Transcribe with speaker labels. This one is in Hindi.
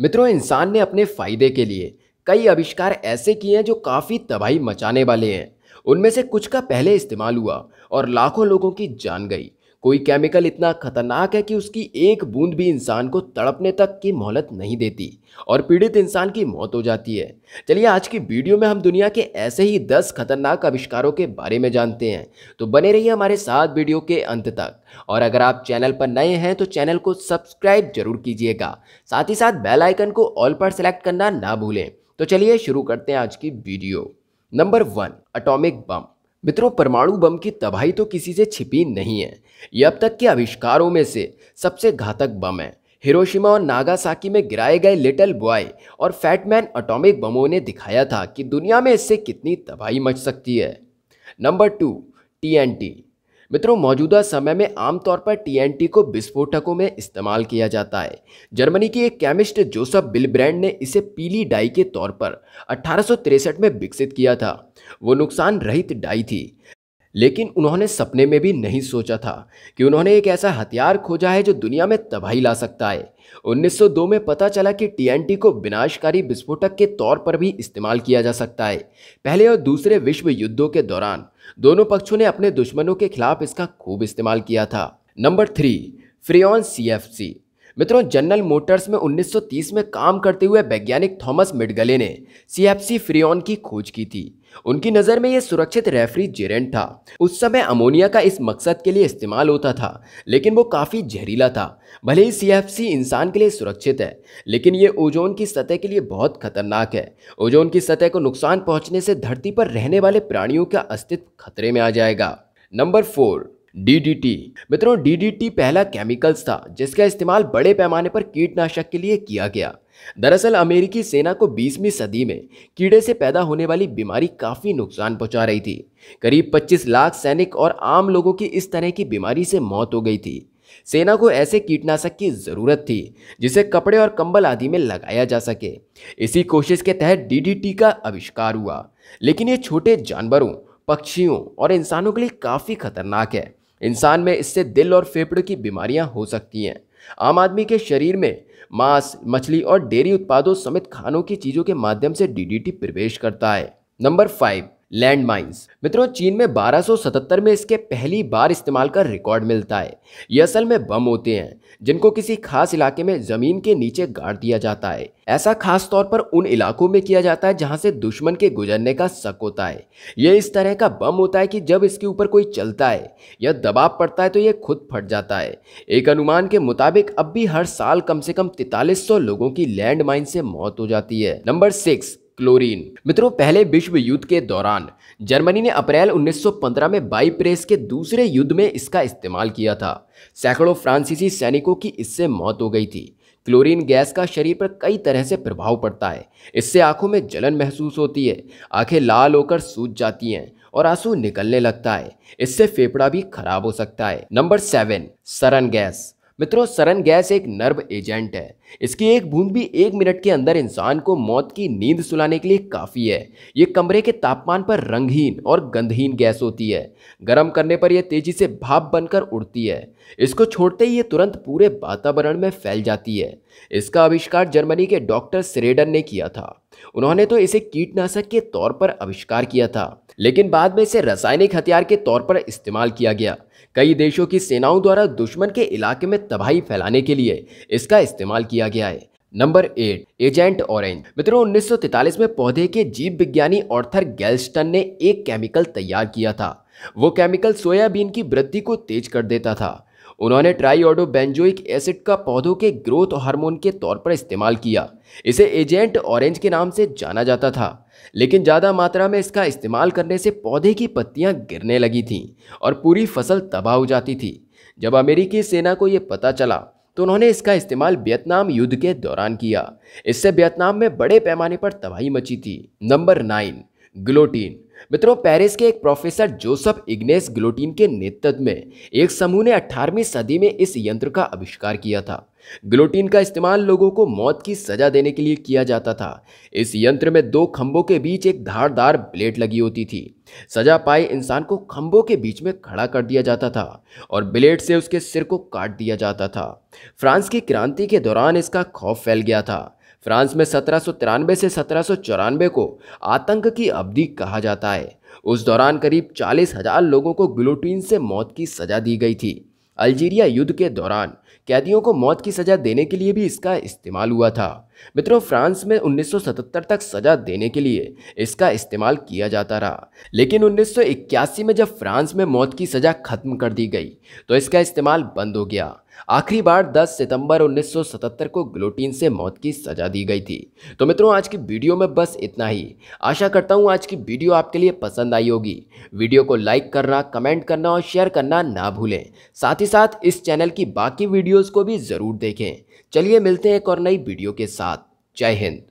Speaker 1: मित्रों इंसान ने अपने फायदे के लिए कई आविष्कार ऐसे किए हैं जो काफ़ी तबाही मचाने वाले हैं उनमें से कुछ का पहले इस्तेमाल हुआ और लाखों लोगों की जान गई कोई केमिकल इतना खतरनाक है कि उसकी एक बूंद भी इंसान को तड़पने तक की मोहलत नहीं देती और पीड़ित इंसान की मौत हो जाती है चलिए आज की वीडियो में हम दुनिया के ऐसे ही दस खतरनाक आविष्कारों के बारे में जानते हैं तो बने रहिए हमारे साथ वीडियो के अंत तक और अगर आप चैनल पर नए हैं तो चैनल को सब्सक्राइब जरूर कीजिएगा साथ ही साथ बेल आइकन को ऑल पर सेलेक्ट करना ना भूलें तो चलिए शुरू करते हैं आज की video number one atomic bomb मित्रों परमाणु बम की तबाही तो किसी से छिपी नहीं है ये अब तक के आविष्कारों में से सबसे घातक बम है हिरोशिमा और नागासाकी में गिराए गए लिटिल बॉय और फैटमैन अटोमिक बमों ने दिखाया था कि दुनिया में इससे कितनी तबाही मच सकती है नंबर टू टी मित्रों मौजूदा समय में आमतौर पर टीएनटी को विस्फोटकों में इस्तेमाल किया जाता है जर्मनी के एक केमिस्ट जोसफ बिलब्रैंड ने इसे पीली डाई के तौर पर अठारह में विकसित किया था वो नुकसान रहित डाई थी लेकिन उन्होंने सपने में भी नहीं सोचा था कि उन्होंने एक ऐसा हथियार खोजा है जो दुनिया में तबाही ला सकता है 1902 में पता चला कि टीएनटी को विनाशकारी विस्फोटक के तौर पर भी इस्तेमाल किया जा सकता है पहले और दूसरे विश्व युद्धों के दौरान दोनों पक्षों ने अपने दुश्मनों के खिलाफ इसका खूब इस्तेमाल किया था नंबर थ्री फ्रियॉन सी मित्रों जनरल मोटर्स में 1930 में काम करते हुए वैज्ञानिक थॉमस मिडगले ने सी फ्रियॉन की खोज की थी उनकी नज़र में यह सुरक्षित रेफ्रिजरेंट था उस समय अमोनिया का इस मकसद के लिए इस्तेमाल होता था लेकिन वो काफ़ी जहरीला था भले ही सी इंसान के लिए सुरक्षित है लेकिन ये ओजोन की सतह के लिए बहुत खतरनाक है ओजोन की सतह को नुकसान पहुंचने से धरती पर रहने वाले प्राणियों का अस्तित्व खतरे में आ जाएगा नंबर फोर डीडीटी मित्रों डीडीटी पहला केमिकल्स था जिसका इस्तेमाल बड़े पैमाने पर कीटनाशक के लिए किया गया दरअसल अमेरिकी सेना को 20वीं सदी में कीड़े से पैदा होने वाली बीमारी काफ़ी नुकसान पहुंचा रही थी करीब 25 लाख सैनिक और आम लोगों की इस तरह की बीमारी से मौत हो गई थी सेना को ऐसे कीटनाशक की ज़रूरत थी जिसे कपड़े और कंबल आदि में लगाया जा सके इसी कोशिश के तहत डीडीटी का आविष्कार हुआ लेकिन ये छोटे जानवरों पक्षियों और इंसानों के लिए काफ़ी खतरनाक है इंसान में इससे दिल और फेफड़ों की बीमारियां हो सकती हैं आम आदमी के शरीर में मांस मछली और डेयरी उत्पादों समेत खानों की चीज़ों के माध्यम से डीडीटी प्रवेश करता है नंबर फाइव लैंड माइंस मित्रों चीन में 1277 में इसके पहली बार इस्तेमाल का रिकॉर्ड मिलता है ये असल में बम होते हैं जिनको किसी खास इलाके में ज़मीन के नीचे गाड़ दिया जाता है ऐसा खास तौर पर उन इलाकों में किया जाता है जहां से दुश्मन के गुजरने का शक होता है यह इस तरह का बम होता है कि जब इसके ऊपर कोई चलता है या दबाव पड़ता है तो यह खुद फट जाता है एक अनुमान के मुताबिक अब भी हर साल कम से कम तैतालीस लोगों की लैंड माइन से मौत हो जाती है नंबर सिक्स क्लोरीन मित्रों पहले विश्व युद्ध के दौरान जर्मनी ने अप्रैल 1915 में बाई प्रेस के दूसरे युद्ध में इसका इस्तेमाल किया था सैकड़ों फ्रांसीसी सैनिकों की इससे मौत हो गई थी क्लोरीन गैस का शरीर पर कई तरह से प्रभाव पड़ता है इससे आंखों में जलन महसूस होती है आंखें लाल होकर सूज जाती हैं और आंसू निकलने लगता है इससे फेफड़ा भी खराब हो सकता है नंबर सेवन सरन गैस मित्रों सरन गैस एक नर्व एजेंट है इसकी एक बूंद भी एक मिनट के अंदर इंसान को मौत की नींद सुलाने के लिए काफ़ी है ये कमरे के तापमान पर रंगहीन और गंधहीन गैस होती है गर्म करने पर यह तेजी से भाप बनकर उड़ती है इसको छोड़ते ही ये तुरंत पूरे वातावरण में फैल जाती है इसका आविष्कार जर्मनी के डॉक्टर स्रेडन ने किया था उन्होंने तो इसे कीटनाशक के तौर पर आविष्कार किया था लेकिन बाद में इसे रासायनिक हथियार के तौर पर इस्तेमाल किया गया कई देशों की सेनाओं द्वारा दुश्मन के इलाके में तबाही फैलाने के लिए इसका इस्तेमाल किया गया है नंबर एट एजेंट ऑरेंज मित्रों 1943 में पौधे के जीव विज्ञानी ऑर्थर गैल्स्टन ने एक केमिकल तैयार किया था वो केमिकल सोयाबीन की वृद्धि को तेज कर देता था उन्होंने ट्राईऑडो बेंजोइक एसिड का पौधों के ग्रोथ हार्मोन के तौर पर इस्तेमाल किया इसे एजेंट ऑरेंज के नाम से जाना जाता था लेकिन ज़्यादा मात्रा में इसका इस्तेमाल करने से पौधे की पत्तियां गिरने लगी थीं और पूरी फसल तबाह हो जाती थी जब अमेरिकी सेना को ये पता चला तो उन्होंने इसका इस्तेमाल वियतनाम युद्ध के दौरान किया इससे वियतनाम में बड़े पैमाने पर तबाही मची थी नंबर नाइन ग्लोटीन मित्रों पेरिस के एक प्रोफेसर जोसफ इग्नेस ग्लोटीन के नेतृत्व में एक समूह ने 18वीं सदी में इस यंत्र का आविष्कार किया था ग्लोटीन का इस्तेमाल लोगों को मौत की सजा देने के लिए किया जाता था इस यंत्र में दो खंभों के बीच एक धारदार ब्लेड लगी होती थी सजा पाए इंसान को खंभों के बीच में खड़ा कर दिया जाता था और ब्लेड से उसके सिर को काट दिया जाता था फ्रांस की क्रांति के दौरान इसका खौफ फैल गया था फ्रांस में सत्रह से सत्रह को आतंक की अवधि कहा जाता है उस दौरान करीब चालीस हजार लोगों को ग्लूटीन से मौत की सज़ा दी गई थी अल्जीरिया युद्ध के दौरान कैदियों को मौत की सज़ा देने के लिए भी इसका इस्तेमाल हुआ था मित्रों फ्रांस में 1977 तक सज़ा देने के लिए इसका इस्तेमाल किया जाता रहा लेकिन 1981 में जब फ्रांस में मौत की सज़ा खत्म कर दी गई तो इसका इस्तेमाल बंद हो गया आखिरी बार 10 सितंबर 1977 को ग्लोटीन से मौत की सजा दी गई थी तो मित्रों आज की वीडियो में बस इतना ही आशा करता हूँ आज की वीडियो आपके लिए पसंद आई होगी वीडियो को लाइक करना कमेंट करना और शेयर करना ना भूलें साथ ही साथ इस चैनल की बाकी वीडियोज़ को भी ज़रूर देखें चलिए मिलते हैं एक और नई वीडियो के साथ जय हिंद